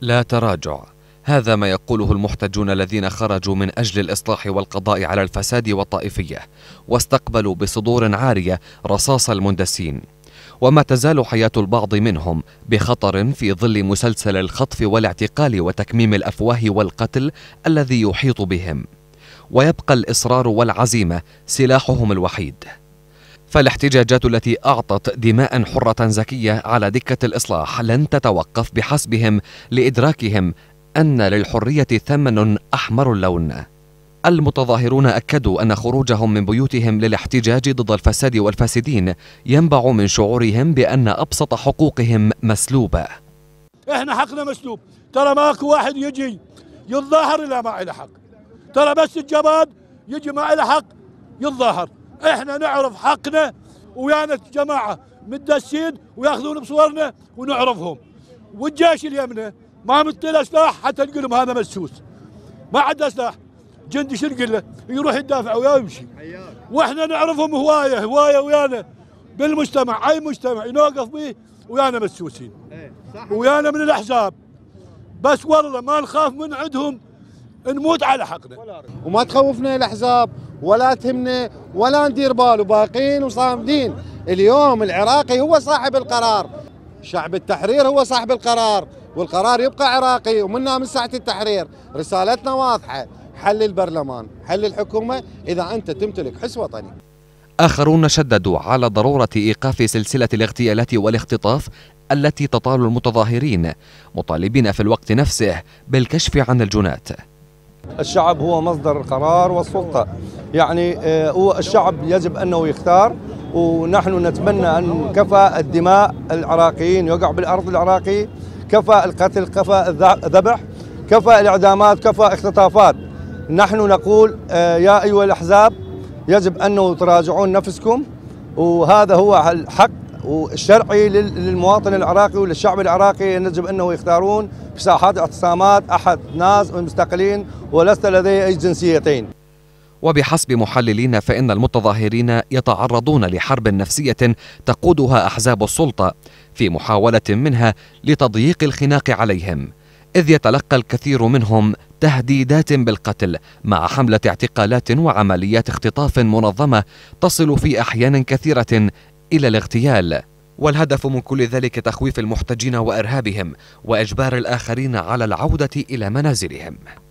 لا تراجع هذا ما يقوله المحتجون الذين خرجوا من اجل الاصلاح والقضاء على الفساد والطائفيه واستقبلوا بصدور عاريه رصاص المندسين وما تزال حياه البعض منهم بخطر في ظل مسلسل الخطف والاعتقال وتكميم الافواه والقتل الذي يحيط بهم ويبقى الاصرار والعزيمه سلاحهم الوحيد فالاحتجاجات التي أعطت دماء حرة زكية على دكة الإصلاح لن تتوقف بحسبهم لإدراكهم أن للحرية ثمن أحمر اللون المتظاهرون أكدوا أن خروجهم من بيوتهم للاحتجاج ضد الفساد والفاسدين ينبع من شعورهم بأن أبسط حقوقهم مسلوبة إحنا حقنا مسلوب ترى ماكو واحد يجي يتظاهر الا ما إلى حق ترى بس الجباد يجي ما إلى حق يتظاهر احنا نعرف حقنا ويانا جماعه متدسين وياخذون بصورنا ونعرفهم والجيش اليمنى ما مطلع سلاح حتى نقول لهم هذا مسوس ما عنده سلاح جندي شو نقول له؟ يروح يدافع وياه ويمشي واحنا نعرفهم هوايه هوايه ويانا بالمجتمع اي مجتمع ينوقف به ويانا مسوسين إيه، ويانا من الاحزاب بس والله ما نخاف من عندهم نموت على حقنا وما تخوفنا الاحزاب ولا تهمنا ولا ندير بال وباقين وصامدين اليوم العراقي هو صاحب القرار شعب التحرير هو صاحب القرار والقرار يبقى عراقي ومنا من ساعه التحرير رسالتنا واضحه حل البرلمان حل الحكومه اذا انت تمتلك حس وطني آخرون شددوا على ضرورة إيقاف سلسلة الاغتيالات والاختطاف التي تطال المتظاهرين مطالبين في الوقت نفسه بالكشف عن الجنات الشعب هو مصدر القرار والسلطة يعني آه، هو الشعب يجب أنه يختار ونحن نتمنى أن كفى الدماء العراقيين يقع بالأرض العراقي كفى القتل كفى الذبح كفى الإعدامات كفى اختطافات نحن نقول آه، يا أيها الأحزاب يجب أنه تراجعون نفسكم وهذا هو الحق الشرعي للمواطن العراقي وللشعب العراقي يجب أنه يختارون بساحات اعتصامات أحد ناس المستقلين ولست لدي أي جنسيتين وبحسب محللين فإن المتظاهرين يتعرضون لحرب نفسية تقودها أحزاب السلطة في محاولة منها لتضييق الخناق عليهم إذ يتلقى الكثير منهم تهديدات بالقتل مع حملة اعتقالات وعمليات اختطاف منظمة تصل في أحيان كثيرة إلى الاغتيال والهدف من كل ذلك تخويف المحتجين وارهابهم واجبار الاخرين على العوده الى منازلهم